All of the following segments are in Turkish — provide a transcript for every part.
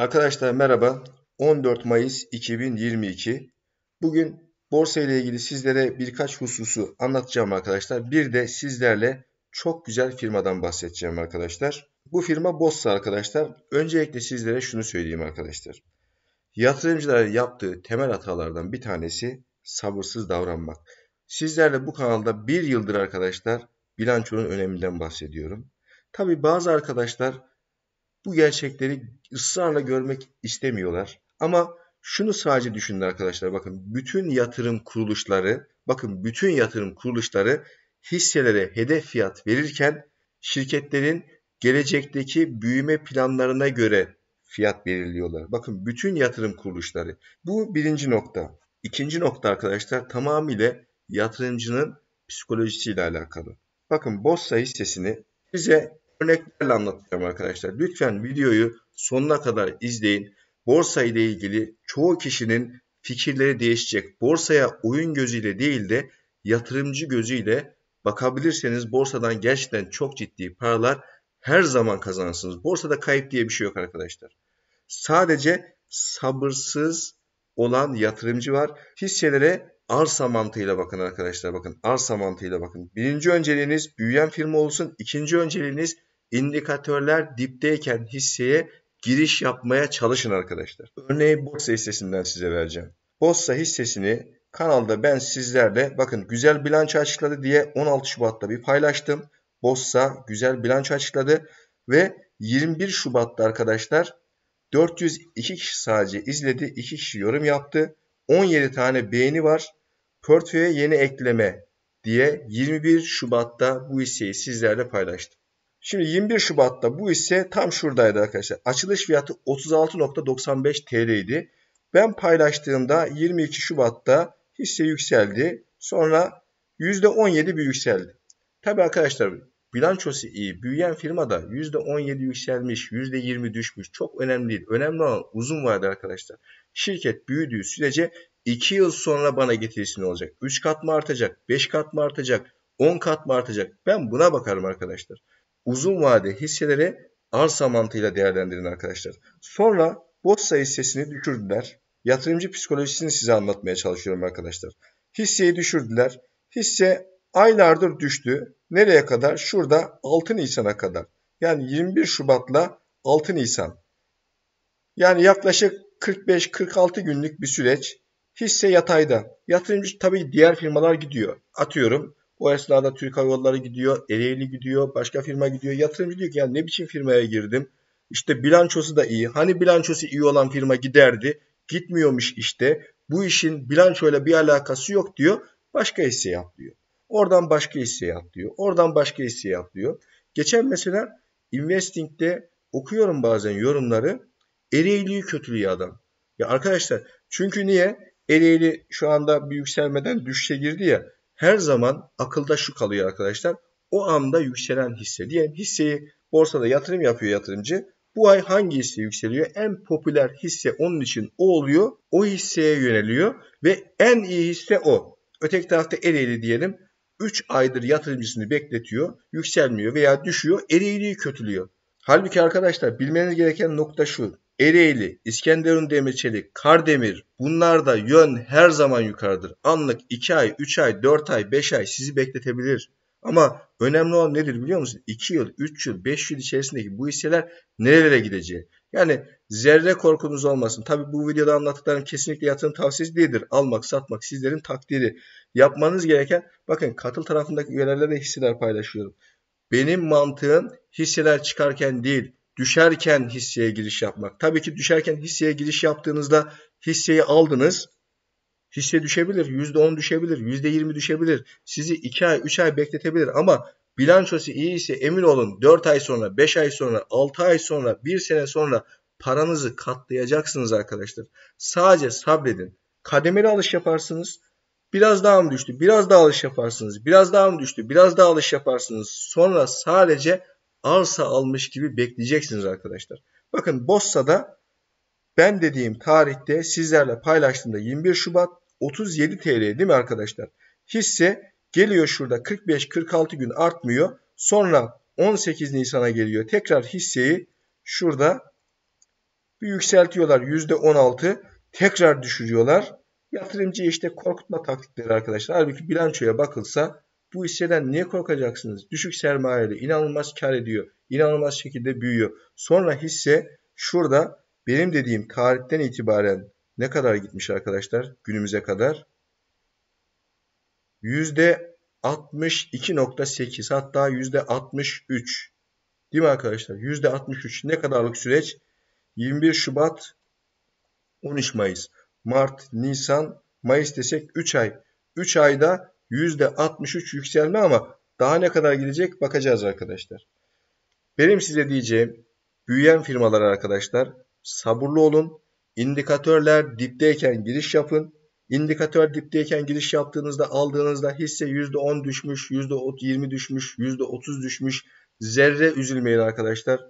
Arkadaşlar merhaba. 14 Mayıs 2022. Bugün borsa ile ilgili sizlere birkaç hususu anlatacağım arkadaşlar. Bir de sizlerle çok güzel firmadan bahsedeceğim arkadaşlar. Bu firma Bossa arkadaşlar. Öncelikle sizlere şunu söyleyeyim arkadaşlar. Yatırımcıların yaptığı temel hatalardan bir tanesi sabırsız davranmak. Sizlerle bu kanalda bir yıldır arkadaşlar bilançonun öneminden bahsediyorum. Tabi bazı arkadaşlar bu gerçekleri ısrarla görmek istemiyorlar. Ama şunu sadece düşünün arkadaşlar bakın bütün yatırım kuruluşları bakın bütün yatırım kuruluşları hisselere hedef fiyat verirken şirketlerin gelecekteki büyüme planlarına göre fiyat belirliyorlar. Bakın bütün yatırım kuruluşları. Bu birinci nokta. İkinci nokta arkadaşlar tamamıyla yatırımcının psikolojisiyle alakalı. Bakın borsa hissesini size örneklerle anlatacağım arkadaşlar. Lütfen videoyu sonuna kadar izleyin. Borsa ile ilgili çoğu kişinin fikirleri değişecek. Borsaya oyun gözüyle değil de yatırımcı gözüyle bakabilirseniz borsadan gerçekten çok ciddi paralar her zaman kazanırsınız. Borsada kayıp diye bir şey yok arkadaşlar. Sadece sabırsız olan yatırımcı var. Hisselere arsa mantığıyla bakın arkadaşlar bakın. Arsa mantığıyla bakın. Birinci önceliğiniz büyüyen firma olsun. İkinci önceliğiniz indikatörler dipteyken hisseye giriş yapmaya çalışın arkadaşlar. Örneği borsa hissesinden size vereceğim. Borsa hissesini kanalda ben sizlerle bakın güzel bilanço açıkladı diye 16 Şubat'ta bir paylaştım. Borsa güzel bilanço açıkladı ve 21 Şubat'ta arkadaşlar 402 kişi sadece izledi. 2 kişi yorum yaptı. 17 tane beğeni var. Portföye yeni ekleme diye 21 Şubat'ta bu hisseyi sizlerle paylaştım. Şimdi 21 Şubat'ta bu ise tam şuradaydı arkadaşlar. Açılış fiyatı 36.95 TL idi. Ben paylaştığımda 22 Şubat'ta hisse yükseldi. Sonra %17 bir yükseldi. Tabi arkadaşlar bilançosu iyi. Büyüyen firmada %17 yükselmiş, %20 düşmüş. Çok önemli değil. Önemli olan uzun vadede arkadaşlar. Şirket büyüdüğü sürece 2 yıl sonra bana getirisi ne olacak? 3 kat mı artacak? 5 kat mı artacak? 10 kat mı artacak? Ben buna bakarım arkadaşlar uzun vade hisseleri arsa mantığıyla değerlendirin arkadaşlar. Sonra BOTSA hissesini düşürdüler. Yatırımcı psikolojisini size anlatmaya çalışıyorum arkadaşlar. Hisseyi düşürdüler. Hisse aylardır düştü. Nereye kadar? Şurada 6 Nisan'a kadar. Yani 21 Şubat'la 6 Nisan. Yani yaklaşık 45-46 günlük bir süreç. Hisse yatayda. Yatırımcı tabii diğer firmalar gidiyor. Atıyorum o esnada Türk Hava Yolları gidiyor, Ereğli gidiyor, başka firma gidiyor. Yatırımcı diyor ki ya ne biçim firmaya girdim? İşte bilançosu da iyi. Hani bilançosu iyi olan firma giderdi. Gitmiyormuş işte. Bu işin bilançoyla bir alakası yok diyor. Başka hisseye atlıyor. Oradan başka hisseye atlıyor. Oradan başka hisseye atlıyor. Geçen mesela Investing'de okuyorum bazen yorumları. Ereğli'yi kötülüyor adam. Ya arkadaşlar çünkü niye? Ereğli şu anda bir yükselmeden düşüşe girdi ya her zaman akılda şu kalıyor arkadaşlar. O anda yükselen hisse. Diyelim hisseyi borsada yatırım yapıyor yatırımcı. Bu ay hangi hisse yükseliyor? En popüler hisse onun için o oluyor. O hisseye yöneliyor ve en iyi hisse o. Öteki tarafta Ereğli diyelim 3 aydır yatırımcısını bekletiyor, yükselmiyor veya düşüyor, Ereğli'yi kötülüyor. Halbuki arkadaşlar bilmeniz gereken nokta şu. Ereğli, İskenderun Demirçelik, Kardemir da yön her zaman yukarıdır. Anlık 2 ay, 3 ay, 4 ay, 5 ay sizi bekletebilir. Ama önemli olan nedir biliyor musun? 2 yıl, 3 yıl, 5 yıl içerisindeki bu hisseler nerelere gideceği. Yani zerre korkunuz olmasın. Tabi bu videoda anlattıklarım kesinlikle yatırım tavsiyesi değildir. Almak, satmak sizlerin takdiri. Yapmanız gereken, bakın katıl tarafındaki üyelerle de hisseler paylaşıyorum. Benim mantığım hisseler çıkarken değil, düşerken hisseye giriş yapmak. Tabii ki düşerken hisseye giriş yaptığınızda hisseyi aldınız. Hisse düşebilir. %10 düşebilir. %20 düşebilir. Sizi 2 ay 3 ay bekletebilir ama bilançosu iyi ise emin olun 4 ay sonra 5 ay sonra 6 ay sonra 1 sene sonra paranızı katlayacaksınız arkadaşlar. Sadece sabredin. Kademeli alış yaparsınız. Biraz daha mı düştü? Biraz daha alış yaparsınız. Biraz daha mı düştü? Biraz daha alış yaparsınız. Sonra sadece arsa almış gibi bekleyeceksiniz arkadaşlar. Bakın Bossa'da ben dediğim tarihte sizlerle paylaştığımda 21 Şubat 37 TL değil mi arkadaşlar? Hisse geliyor şurada 45-46 gün artmıyor. Sonra 18 Nisan'a geliyor. Tekrar hisseyi şurada bir yükseltiyorlar %16. Tekrar düşürüyorlar. Yatırımcı işte korkutma taktikleri arkadaşlar. Halbuki bilançoya bakılsa bu hisseden niye korkacaksınız? Düşük sermayeli inanılmaz kar ediyor. İnanılmaz şekilde büyüyor. Sonra hisse şurada benim dediğim tarihten itibaren ne kadar gitmiş arkadaşlar günümüze kadar? %62.8 hatta %63 değil mi arkadaşlar? %63 ne kadarlık süreç? 21 Şubat 13 Mayıs Mart, Nisan, Mayıs desek 3 ay. 3 ayda %63 yükselme ama daha ne kadar gidecek bakacağız arkadaşlar. Benim size diyeceğim büyüyen firmalar arkadaşlar sabırlı olun. İndikatörler dipteyken giriş yapın. İndikatör dipteyken giriş yaptığınızda aldığınızda hisse %10 düşmüş, %20 düşmüş, %30 düşmüş. Zerre üzülmeyin arkadaşlar.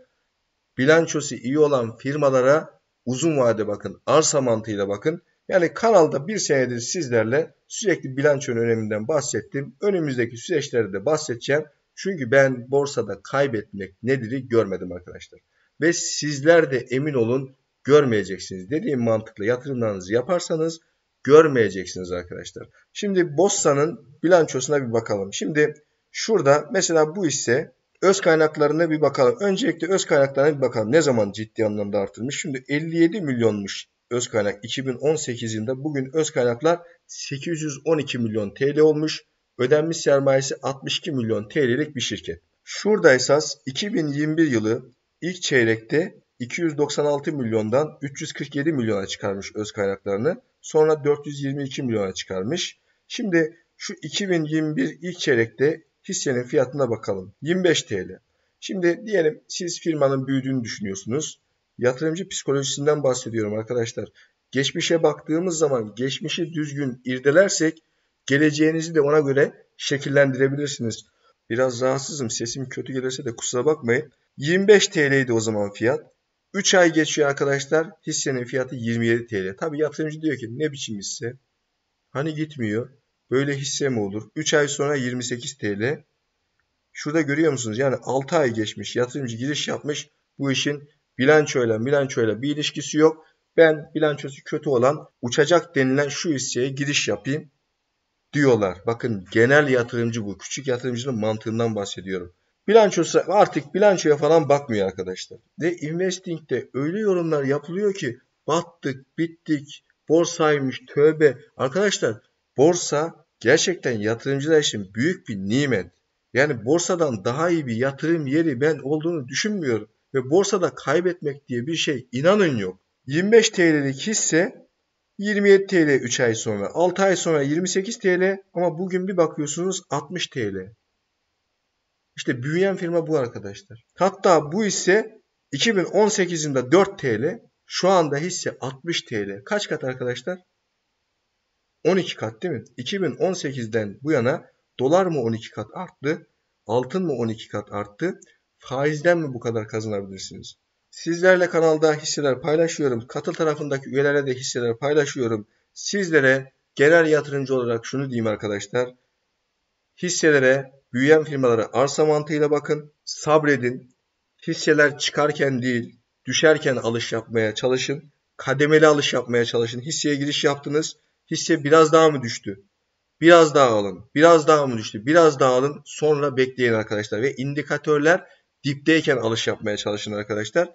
Bilançosu iyi olan firmalara uzun vade bakın. Arsa mantığıyla bakın. Yani kanalda bir senedir sizlerle sürekli bilançonun öneminden bahsettim. Önümüzdeki süreçlerde de bahsedeceğim. Çünkü ben borsada kaybetmek nedir'i görmedim arkadaşlar. Ve sizler de emin olun görmeyeceksiniz. Dediğim mantıkla yatırımlarınızı yaparsanız görmeyeceksiniz arkadaşlar. Şimdi Bossa'nın bilançosuna bir bakalım. Şimdi şurada mesela bu ise öz kaynaklarına bir bakalım. Öncelikle öz kaynaklarına bir bakalım. Ne zaman ciddi anlamda artırmış? Şimdi 57 milyonmuş öz kaynak 2018 yılında bugün öz kaynaklar 812 milyon TL olmuş. Ödenmiş sermayesi 62 milyon TL'lik bir şirket. Şurada esas 2021 yılı ilk çeyrekte 296 milyondan 347 milyona çıkarmış öz kaynaklarını. Sonra 422 milyona çıkarmış. Şimdi şu 2021 ilk çeyrekte hissenin fiyatına bakalım. 25 TL. Şimdi diyelim siz firmanın büyüdüğünü düşünüyorsunuz yatırımcı psikolojisinden bahsediyorum arkadaşlar. Geçmişe baktığımız zaman geçmişi düzgün irdelersek geleceğinizi de ona göre şekillendirebilirsiniz. Biraz rahatsızım sesim kötü gelirse de kusura bakmayın. 25 TL'ydi o zaman fiyat. 3 ay geçiyor arkadaşlar hissenin fiyatı 27 TL. Tabi yatırımcı diyor ki ne biçim hisse? Hani gitmiyor. Böyle hisse mi olur? 3 ay sonra 28 TL. Şurada görüyor musunuz? Yani 6 ay geçmiş. Yatırımcı giriş yapmış. Bu işin bilançoyla bilançoyla bir ilişkisi yok. Ben bilançosu kötü olan uçacak denilen şu hisseye giriş yapayım diyorlar. Bakın genel yatırımcı bu. Küçük yatırımcının mantığından bahsediyorum. Bilançosu artık bilançoya falan bakmıyor arkadaşlar. Ve investing'de öyle yorumlar yapılıyor ki battık, bittik, borsaymış, tövbe. Arkadaşlar borsa gerçekten yatırımcılar için büyük bir nimet. Yani borsadan daha iyi bir yatırım yeri ben olduğunu düşünmüyorum ve borsada kaybetmek diye bir şey inanın yok. 25 TL'lik hisse 27 TL 3 ay sonra, 6 ay sonra 28 TL ama bugün bir bakıyorsunuz 60 TL. İşte büyüyen firma bu arkadaşlar. Hatta bu hisse 2018'inde 4 TL, şu anda hisse 60 TL. Kaç kat arkadaşlar? 12 kat değil mi? 2018'den bu yana dolar mı 12 kat arttı? Altın mı 12 kat arttı? faizden mi bu kadar kazanabilirsiniz? Sizlerle kanalda hisseler paylaşıyorum. Katıl tarafındaki üyelere de hisseler paylaşıyorum. Sizlere genel yatırımcı olarak şunu diyeyim arkadaşlar. Hisselere, büyüyen firmalara arsa mantığıyla bakın. Sabredin. Hisseler çıkarken değil, düşerken alış yapmaya çalışın. Kademeli alış yapmaya çalışın. Hisseye giriş yaptınız. Hisse biraz daha mı düştü? Biraz daha alın. Biraz daha mı düştü? Biraz daha alın. Sonra bekleyin arkadaşlar. Ve indikatörler dipteyken alış yapmaya çalışın arkadaşlar.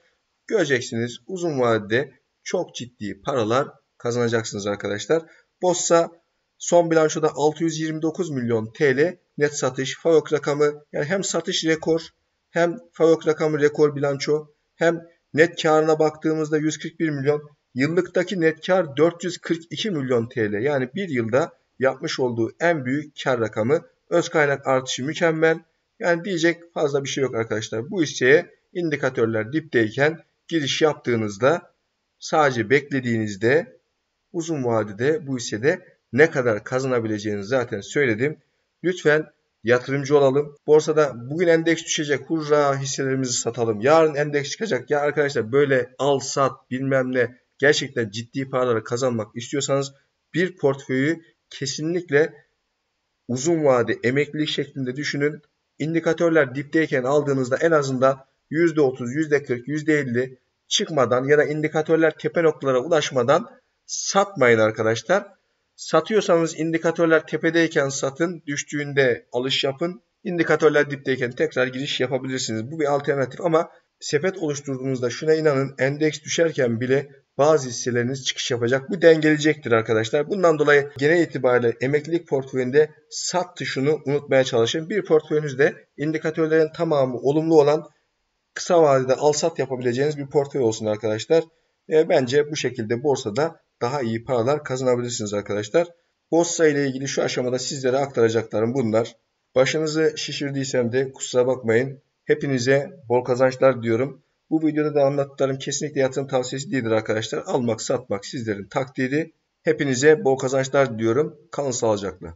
Göreceksiniz uzun vadede çok ciddi paralar kazanacaksınız arkadaşlar. Bossa son bilançoda 629 milyon TL net satış. FAVÖK rakamı yani hem satış rekor hem FAVÖK rakamı rekor bilanço hem net karına baktığımızda 141 milyon. Yıllıktaki net kar 442 milyon TL. Yani bir yılda yapmış olduğu en büyük kar rakamı. Öz kaynak artışı mükemmel. Yani diyecek fazla bir şey yok arkadaşlar. Bu hisseye indikatörler dipteyken giriş yaptığınızda sadece beklediğinizde uzun vadede bu hissede ne kadar kazanabileceğinizi zaten söyledim. Lütfen yatırımcı olalım. Borsada bugün endeks düşecek hurra hisselerimizi satalım. Yarın endeks çıkacak ya arkadaşlar böyle al sat bilmem ne gerçekten ciddi paraları kazanmak istiyorsanız bir portföyü kesinlikle uzun vade emeklilik şeklinde düşünün indikatörler dipteyken aldığınızda en azından %30, %40, %50 çıkmadan ya da indikatörler tepe noktalara ulaşmadan satmayın arkadaşlar. Satıyorsanız indikatörler tepedeyken satın, düştüğünde alış yapın. İndikatörler dipteyken tekrar giriş yapabilirsiniz. Bu bir alternatif ama sepet oluşturduğunuzda şuna inanın endeks düşerken bile bazı hisseleriniz çıkış yapacak. Bu dengeleyecektir arkadaşlar. Bundan dolayı genel itibariyle emeklilik portföyünde sat tuşunu unutmaya çalışın. Bir portföyünüzde indikatörlerin tamamı olumlu olan kısa vadede al sat yapabileceğiniz bir portföy olsun arkadaşlar. E, bence bu şekilde borsada daha iyi paralar kazanabilirsiniz arkadaşlar. Borsa ile ilgili şu aşamada sizlere aktaracaklarım bunlar. Başınızı şişirdiysem de kusura bakmayın. Hepinize bol kazançlar diyorum. Bu videoda da anlattıklarım kesinlikle yatırım tavsiyesi değildir arkadaşlar. Almak satmak sizlerin takdiri. Hepinize bol kazançlar diyorum. Kalın sağlıcakla.